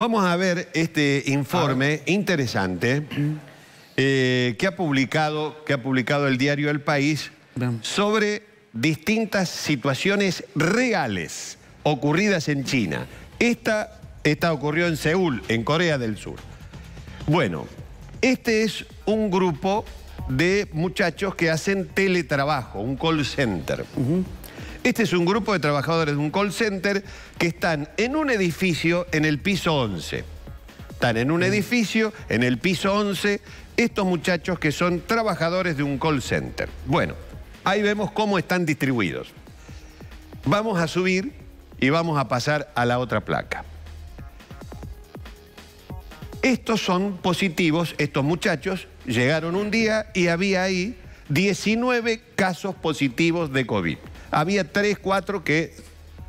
Vamos a ver este informe interesante eh, que, ha publicado, que ha publicado el diario El País sobre distintas situaciones reales ocurridas en China. Esta, esta ocurrió en Seúl, en Corea del Sur. Bueno, este es un grupo de muchachos que hacen teletrabajo, un call center. Este es un grupo de trabajadores de un call center que están en un edificio en el piso 11. Están en un mm. edificio, en el piso 11, estos muchachos que son trabajadores de un call center. Bueno, ahí vemos cómo están distribuidos. Vamos a subir y vamos a pasar a la otra placa. Estos son positivos, estos muchachos llegaron un día y había ahí 19 casos positivos de COVID había tres, cuatro que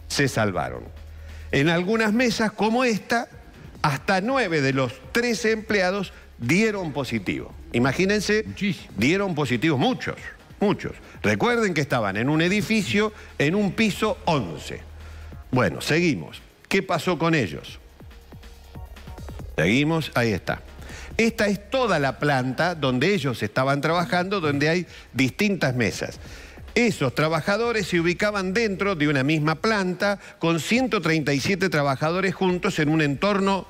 se salvaron. En algunas mesas como esta, hasta nueve de los tres empleados dieron positivo. Imagínense, dieron positivos muchos, muchos. Recuerden que estaban en un edificio, en un piso 11. Bueno, seguimos. ¿Qué pasó con ellos? Seguimos, ahí está. Esta es toda la planta donde ellos estaban trabajando, donde hay distintas mesas. Esos trabajadores se ubicaban dentro de una misma planta con 137 trabajadores juntos en un entorno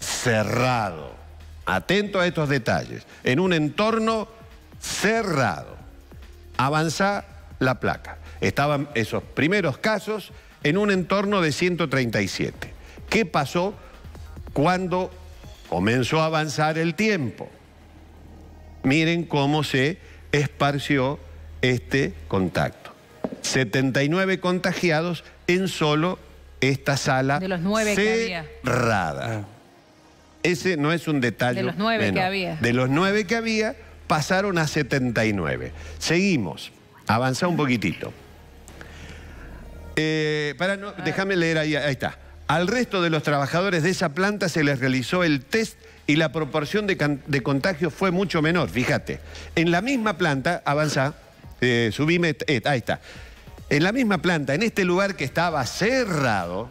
cerrado. Atento a estos detalles. En un entorno cerrado. Avanza la placa. Estaban esos primeros casos en un entorno de 137. ¿Qué pasó cuando comenzó a avanzar el tiempo? Miren cómo se esparció este contacto. 79 contagiados en solo esta sala cerrada. Ah. Ese no es un detalle. De los nueve que había. De los nueve que había, pasaron a 79. Seguimos. Avanza un poquitito. Eh, déjame leer ahí, ahí está. Al resto de los trabajadores de esa planta se les realizó el test y la proporción de, de contagios fue mucho menor, fíjate. En la misma planta, avanza, este, subime, eh, ahí está. En la misma planta, en este lugar que estaba cerrado,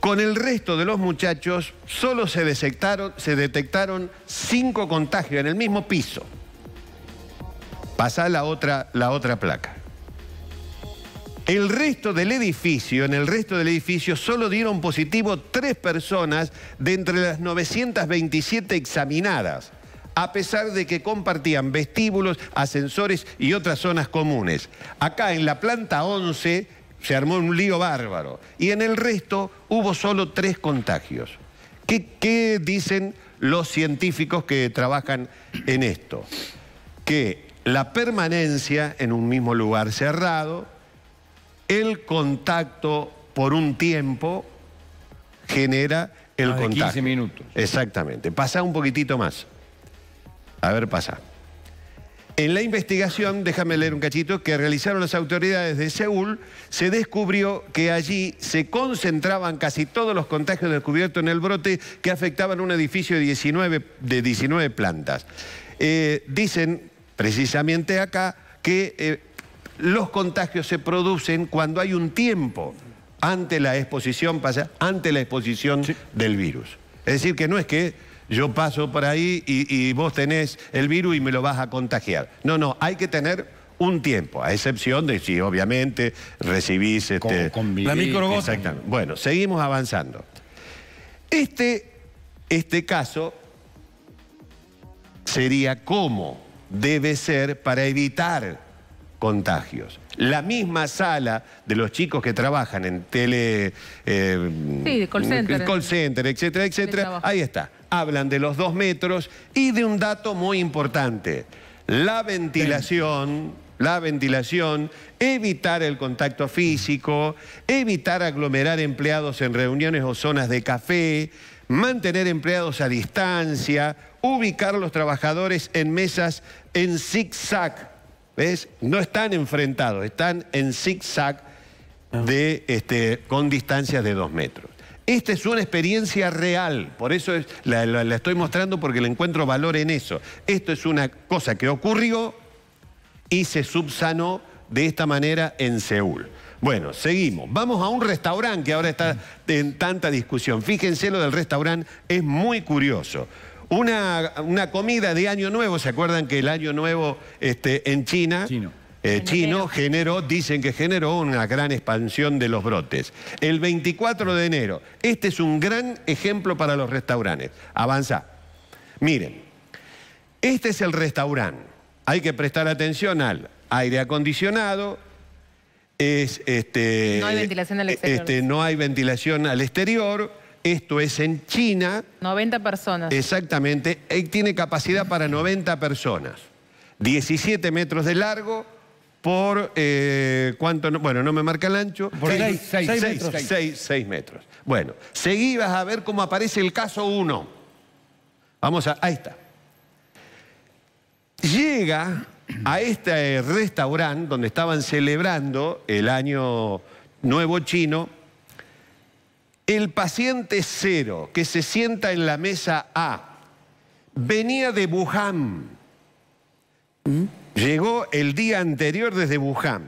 con el resto de los muchachos solo se detectaron, se detectaron cinco contagios en el mismo piso. Pasá la otra, la otra placa. El resto del edificio, en el resto del edificio solo dieron positivo tres personas de entre las 927 examinadas a pesar de que compartían vestíbulos, ascensores y otras zonas comunes. Acá en la planta 11 se armó un lío bárbaro y en el resto hubo solo tres contagios. ¿Qué, dicen los científicos que trabajan en esto? Que la permanencia en un mismo lugar cerrado, el contacto por un tiempo genera el ah, contacto. 15 minutos. Exactamente. Pasa un poquitito más. A ver, pasa. En la investigación, déjame leer un cachito, que realizaron las autoridades de Seúl, se descubrió que allí se concentraban casi todos los contagios descubiertos en el brote que afectaban un edificio de 19, de plantas. Eh, dicen, precisamente acá, que eh, los contagios se producen cuando hay un tiempo ante la exposición, la exposición del virus. Es decir, que no es que yo paso por ahí y, vos tenés el virus y me lo vas a contagiar. No, no, hay que tener un tiempo, a excepción de si obviamente recibís este, la microgota. Bueno, seguimos avanzando. Este, este caso sería cómo debe ser para evitar contagios. La misma sala de los chicos que trabajan en tele... Eh, sí, call center. Call center, etcétera, etcétera. Ahí está hablan de los dos metros y de un dato muy importante, la ventilación, la ventilación, evitar el contacto físico, evitar aglomerar empleados en reuniones o zonas de café, mantener empleados a distancia, ubicar los trabajadores en mesas en zig-zag. ¿Ves? No están enfrentados, están en zig-zag este, con distancias de dos metros. Esta es una experiencia real, por eso la, estoy mostrando porque le encuentro valor en eso. Esto es una cosa que ocurrió y se subsanó de esta manera en Seúl. Bueno, seguimos. Vamos a un restaurante que ahora está en tanta discusión. Fíjense lo del restaurante, es muy curioso. Una, comida de Año Nuevo, ¿se acuerdan que el Año Nuevo este, en China... Eh, chino generó, dicen que generó una gran expansión de los brotes. El 24 de enero, este es un gran ejemplo para los restaurantes. Avanza. Miren, este es el restaurante. Hay que prestar atención al aire acondicionado, es, este, no hay ventilación al eh, exterior. Este, no hay ventilación al exterior. Esto es en China. 90 personas. Exactamente. tiene capacidad para 90 personas. 17 metros de largo, por eh, cuánto, no, bueno, no me marca el ancho. Por seis, seis, metros. Bueno, seguí vas a ver cómo aparece el caso uno. Vamos a, ahí está. Llega a este eh, restaurante donde estaban celebrando el año nuevo chino, el paciente cero que se sienta en la mesa A venía de Wuhan. ¿Mm? Llegó el día anterior desde Wuhan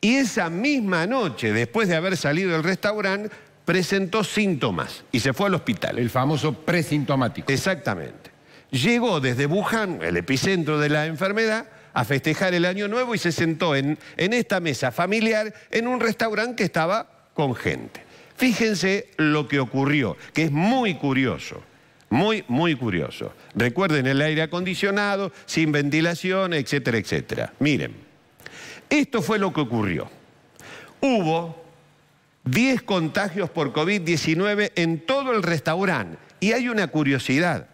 y esa misma noche, después de haber salido del restaurante, presentó síntomas y se fue al hospital. El famoso presintomático. Exactamente. Llegó desde Wuhan, el epicentro de la enfermedad, a festejar el Año Nuevo y se sentó en, en esta mesa familiar en un restaurante que estaba con gente. Fíjense lo que ocurrió, que es muy curioso. Muy, muy curioso. Recuerden el aire acondicionado, sin ventilación, etcétera, etcétera. Miren, esto fue lo que ocurrió. Hubo 10 contagios por COVID-19 en todo el restaurante. Y hay una curiosidad.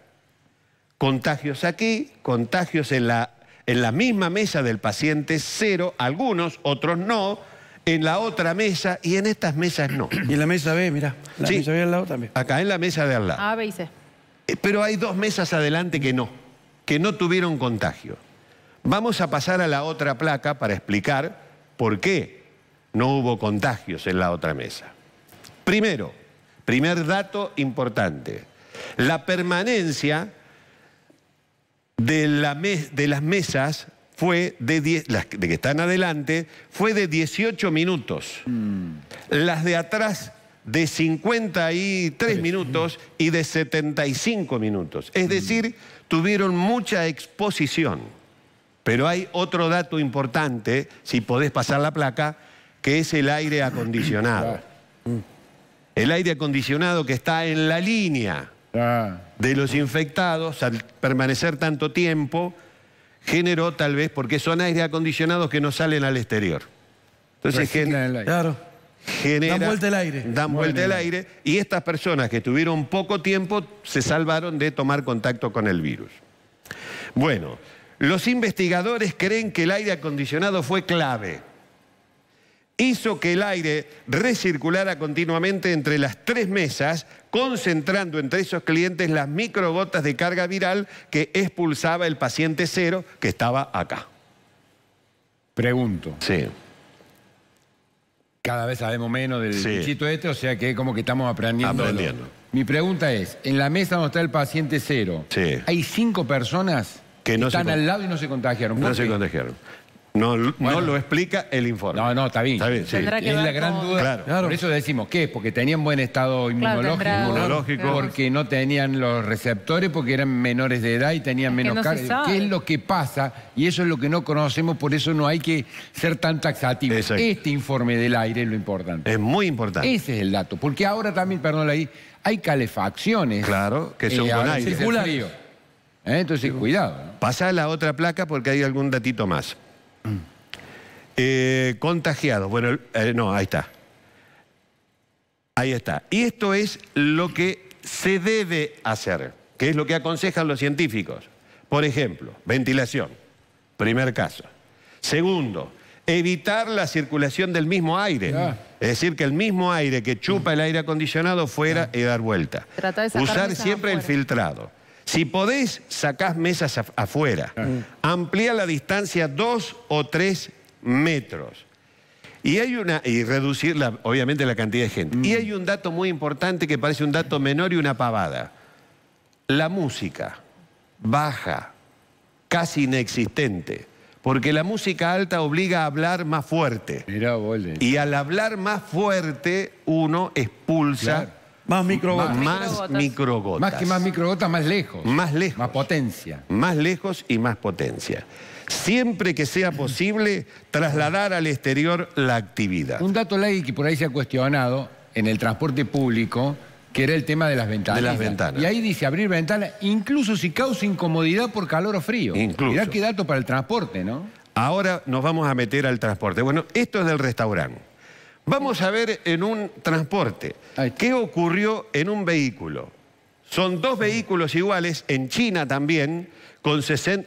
Contagios aquí, contagios en la, en la misma mesa del paciente cero, algunos, otros no, en la otra mesa y en estas mesas no. Y en la mesa B, mira, la mesa B al lado también. Acá en la mesa de al lado. A, B y C. Eh, pero hay dos mesas adelante que no, que no tuvieron contagio. Vamos a pasar a la otra placa para explicar por qué no hubo contagios en la otra mesa. Primero, primer dato importante, la permanencia de, las mesas fue de 10, las que están adelante, fue de 18 minutos. Mm. Las de atrás de 53 minutos y de 75 minutos. Es mm. decir, tuvieron mucha exposición. Pero hay otro dato importante, si podés pasar la placa, que es el aire acondicionado. Ah. El aire acondicionado que está en la línea ah. de los infectados al permanecer tanto tiempo, generó tal vez, porque son aire acondicionados que no salen al exterior. Entonces, Claro. Dan vuelta el aire. Dan vuelta aire y estas personas que tuvieron poco tiempo se salvaron de tomar contacto con el virus. Bueno, los investigadores creen que el aire acondicionado fue clave. Hizo que el aire recirculara continuamente entre las tres mesas, concentrando entre esos clientes las microgotas de carga viral que expulsaba el paciente cero que estaba acá. Pregunto. Sí cada vez sabemos menos del bichito este, o sea que como que estamos aprendiendo. aprendiendo. Mi pregunta es, en la mesa donde está el paciente cero, ¿hay cinco personas que, no están al lado y no se contagiaron? No se contagiaron. No, no lo explica el informe. No, no, está bien. es la gran duda. Por eso decimos, ¿qué? Porque tenían buen estado inmunológico. inmunológico. Porque no tenían los receptores, porque eran menores de edad y tenían menos cáncer. ¿Qué es lo que pasa? Y eso es lo que no conocemos, por eso no hay que ser tan taxativo. Este informe del aire es lo importante. Es muy importante. Ese es el dato. Porque ahora también, perdón, ahí hay calefacciones. Claro, que son eh, con aire. ¿Eh? Entonces, cuidado. ¿no? Pasa a la otra placa porque hay algún datito más. Eh, contagiado contagiados. Bueno, eh, no, ahí está. Ahí está. Y esto es lo que se debe hacer, que es lo que aconsejan los científicos. Por ejemplo, ventilación, primer caso. Segundo, evitar la circulación del mismo aire. Ah. Es decir, que el mismo aire que chupa el aire acondicionado fuera ah. y dar vuelta. Usar siempre el filtrado. Si podés, sacás mesas afuera. Amplía la distancia dos o tres metros. Y hay una y reducir obviamente la cantidad de gente. Y mm. hay un dato muy importante que parece un dato menor y una pavada. La música baja, casi inexistente, porque la música alta obliga a hablar más fuerte. Mirá, Y al hablar más fuerte uno expulsa más microgotas. Más microgotas. Más que más microgotas, más lejos. Más lejos. Más potencia. Más lejos y más potencia. Siempre que sea posible, trasladar al exterior la actividad. Un dato ley que por ahí se ha cuestionado en el transporte público, que era el tema de las ventanas. De las ventanas. Y ahí dice abrir ventanas, incluso si causa incomodidad por calor o frío. Incluso. Mirá qué dato para el transporte, ¿no? Ahora nos vamos a meter al transporte. Bueno, esto es del restaurante. Vamos a ver en un transporte. ¿Qué ocurrió en un vehículo? Son dos vehículos iguales, en China también, con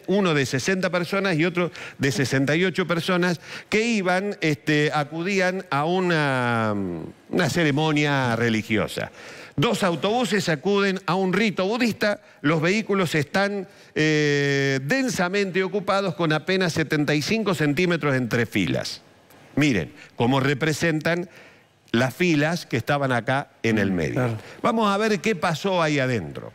uno de 60 personas y otro de 68 personas, que iban, este, acudían a una, ceremonia religiosa. Dos autobuses acuden a un rito budista, los vehículos están eh, densamente ocupados con apenas 75 centímetros entre filas. Miren cómo representan las filas que estaban acá en el medio. Vamos a ver qué pasó ahí adentro.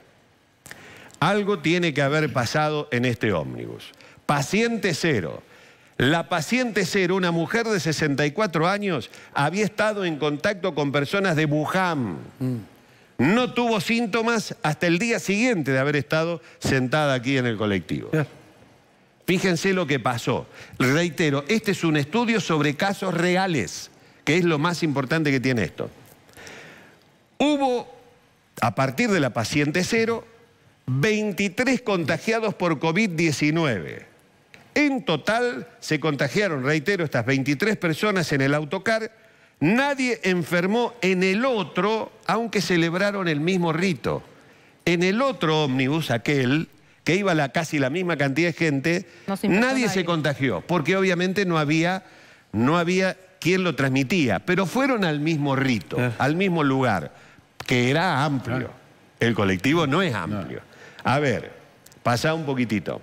Algo tiene que haber pasado en este ómnibus. Paciente cero. La paciente cero, una mujer de 64 años, había estado en contacto con personas de Wuhan. Mm. No tuvo síntomas hasta el día siguiente de haber estado sentada aquí en el colectivo. Fíjense lo que pasó. Reitero, este es un estudio sobre casos reales, que es lo más importante que tiene esto. Hubo, a partir de la paciente cero, 23 contagiados por COVID-19. En total se contagiaron, reitero, estas 23 personas en el autocar. Nadie enfermó en el otro, aunque celebraron el mismo rito. En el otro ómnibus, aquel, que iba la, casi la misma cantidad de gente, nadie se contagió, porque obviamente no había, no había quien lo transmitía, pero fueron al mismo rito, ah. al mismo lugar, que era amplio. El colectivo no es amplio. A ver, pasa un poquitito.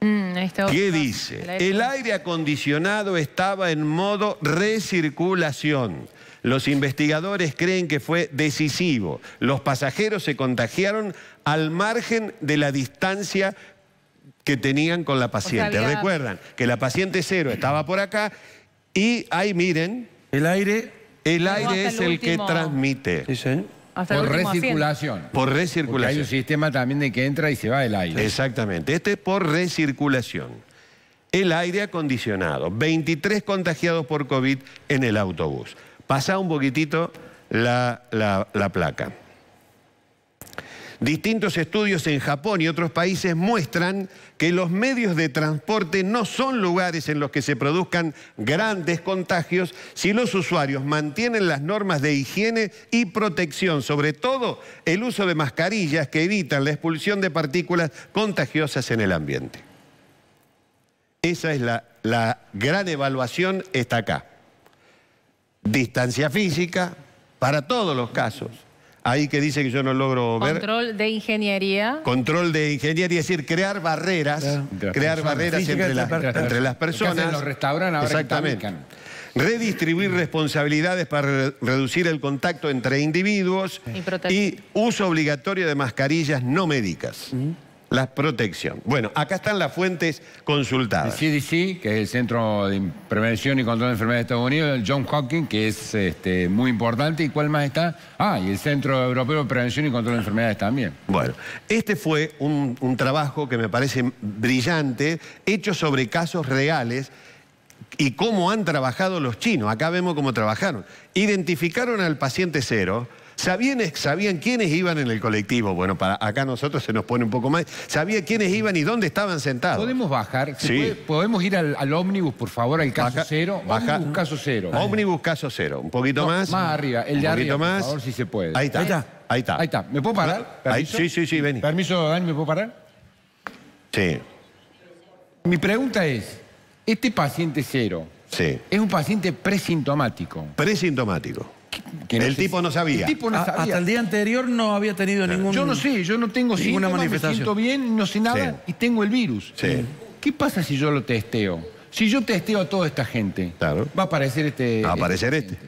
Mm, ¿Qué dice? el aire acondicionado estaba en modo recirculación. Los investigadores creen que fue decisivo. Los pasajeros se contagiaron al margen de la distancia que tenían con la paciente. Recuerdan que la paciente cero estaba por acá y ahí miren. El aire. El aire es el, que transmite. por recirculación. Por recirculación. hay un sistema también de que entra y se va el aire. Exactamente. Este es por recirculación. El aire acondicionado. 23 contagiados por COVID en el autobús. Pasa un poquitito la, la placa. Distintos estudios en Japón y otros países muestran que los medios de transporte no son lugares en los que se produzcan grandes contagios si los usuarios mantienen las normas de higiene y protección, sobre todo el uso de mascarillas que evitan la expulsión de partículas contagiosas en el ambiente. Esa es la, gran evaluación, está acá. Distancia física para todos los casos ahí que dice que yo no logro ver. Control de ingeniería. Control de ingeniería, es decir, crear barreras, crear barreras entre, entre, las personas. los restaurantes Exactamente. Redistribuir responsabilidades para reducir el contacto entre individuos y, uso obligatorio de mascarillas no médicas. Mm. La protección. Bueno, acá están las fuentes consultadas. El CDC, que es el Centro de Prevención y Control de Enfermedades de Estados Unidos, el John Hawking, que es este, muy importante. ¿Y cuál más está? Ah, y el Centro Europeo de Prevención y Control de Enfermedades también. Bueno, este fue un trabajo que me parece brillante, hecho sobre casos reales y cómo han trabajado los chinos. Acá vemos cómo trabajaron. Identificaron al paciente cero ¿Sabían, quiénes iban en el colectivo. Bueno, para acá nosotros se nos pone un poco más. Sabía quiénes iban y dónde estaban sentados. Podemos bajar. Sí. podemos ir al, ómnibus, por favor, al caso cero. Baja, ómnibus caso cero. Ómnibus caso cero. Un poquito más. Más arriba. El de por favor, si se puede. Ahí está. Ahí está. Ahí está. ¿Me puedo parar? sí, sí, sí, vení. Permiso, Dani, ¿me puedo parar? Sí. Mi pregunta es, este paciente cero, sí. ¿es un paciente presintomático? Presintomático el tipo no sabía. El tipo hasta el día anterior no había tenido ningún. Yo no sé, yo no tengo ninguna manifestación. me siento bien, no sé nada y tengo el virus. ¿Qué pasa si yo lo testeo? Si yo testeo a toda esta gente, va a aparecer este. Va a aparecer este. este.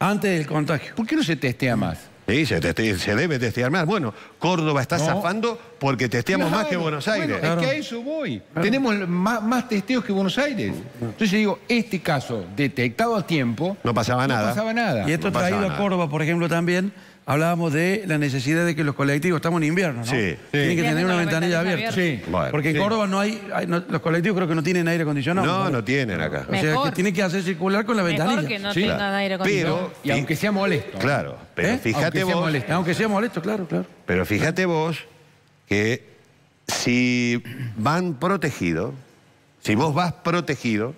Antes del contagio. ¿Por qué no se testea más? Sí, se, este, se debe testear más. Bueno, Córdoba está zafando porque testeamos más que Buenos Aires. Es que a eso voy. Tenemos más, testeos que Buenos Aires. Entonces digo, este caso detectado a tiempo... No pasaba nada. No pasaba nada. Y esto ha traído a Córdoba, por ejemplo, también hablábamos de la necesidad de que los colectivos, estamos en invierno, ¿no? Tienen que tener una ventanilla abierta. Sí. Porque en Córdoba no hay, los colectivos creo que no tienen aire acondicionado. No, no, tienen acá. O sea, que tienen que hacer circular con la Mejor que no tengan aire acondicionado. Pero, y aunque sea molesto. Claro, pero ¿Eh? fíjate vos... Aunque sea molesto, claro, claro. Pero fíjate vos que si van protegidos, si vos vas protegido,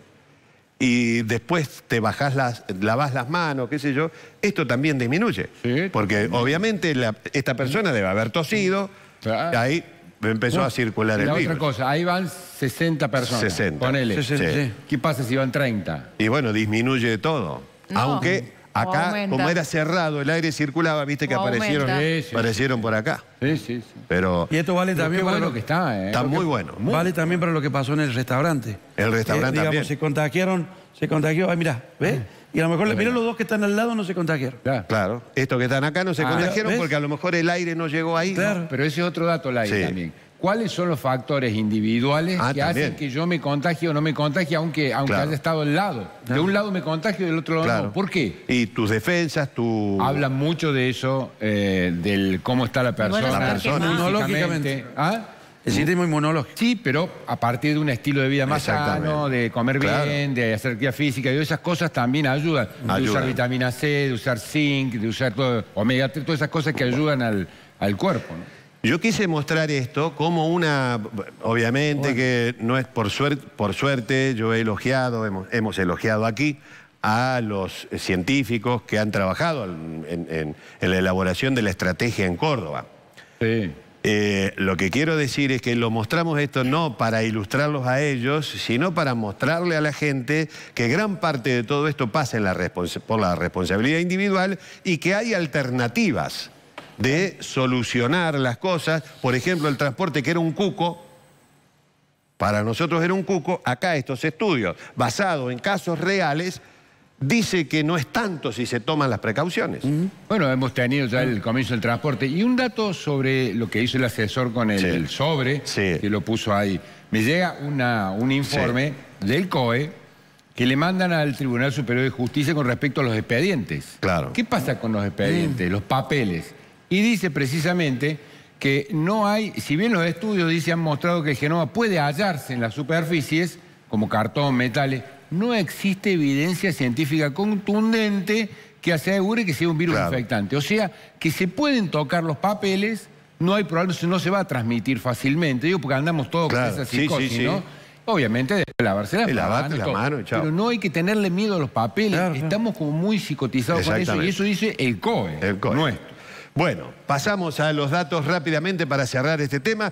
y después te bajás las, lavas las manos, qué sé yo, esto también disminuye. porque obviamente esta persona debe haber tosido, Y ahí empezó a circular el la otra cosa, ahí van 60 personas. 60. Ponele. ¿Qué pasa si van 30? Y bueno, disminuye todo. Aunque Acá, como era cerrado, el aire circulaba, viste que aparecieron, aparecieron por acá. Sí, sí, sí. Pero, y esto vale también para lo que está. ¿eh? está muy bueno. vale también para lo que pasó en el restaurante. El eh, restaurante digamos, también. se contagiaron, se contagió, ay, mira, ¿ves? Y a lo mejor, los dos que están al lado no se contagiaron. Claro. claro. Estos que están acá no se ah, contagiaron porque a lo mejor el aire no llegó ahí. Claro. Pero ese es otro dato, el aire también cuáles son los factores individuales ah, que hacen que yo me contagie o no me contagie, aunque, aunque haya estado al lado. De ah. un lado me contagio y del otro lado no. ¿Por qué? Y tus defensas, tu... Hablan mucho de eso, eh, del cómo está la persona. la persona. Inmunológicamente. ¿Ah? El sistema inmunológico. Sí, pero a partir de un estilo de vida más sano, de comer bien, de hacer actividad física, y esas cosas también ayudan. De usar vitamina C, de usar zinc, de usar todo, omega 3, todas esas cosas que ayudan al, al cuerpo. ¿no? Yo quise mostrar esto como una, obviamente que no es por suerte, por suerte yo he elogiado, hemos, hemos elogiado aquí a los científicos que han trabajado en, la elaboración de la estrategia en Córdoba. Sí. Eh, lo que quiero decir es que lo mostramos esto no para ilustrarlos a ellos, sino para mostrarle a la gente que gran parte de todo esto pasa en por la responsabilidad individual y que hay alternativas de solucionar las cosas. Por ejemplo, el transporte que era un cuco, para nosotros era un cuco, acá estos estudios, basados en casos reales, dice que no es tanto si se toman las precauciones. Bueno, hemos tenido ya el comienzo del transporte. Y un dato sobre lo que hizo el asesor con el, sobre, que lo puso ahí. Me llega una, un informe del COE que le mandan al Tribunal Superior de Justicia con respecto a los expedientes. Claro. ¿Qué pasa con los expedientes, mm. los papeles? y dice precisamente que no hay, si bien los estudios dicen han mostrado que el genoma puede hallarse en las superficies, como cartón, metales, no existe evidencia científica contundente que asegure que sea un virus infectante. O sea, que se pueden tocar los papeles, no hay problema, no se va a transmitir fácilmente. Digo, porque andamos todos con esa psicosis, ¿no? Obviamente de lavarse las manos, la mano, pero no hay que tenerle miedo a los papeles. Estamos como muy psicotizados con eso y eso dice el COE, el COE. nuestro. Bueno, pasamos a los datos rápidamente para cerrar este tema.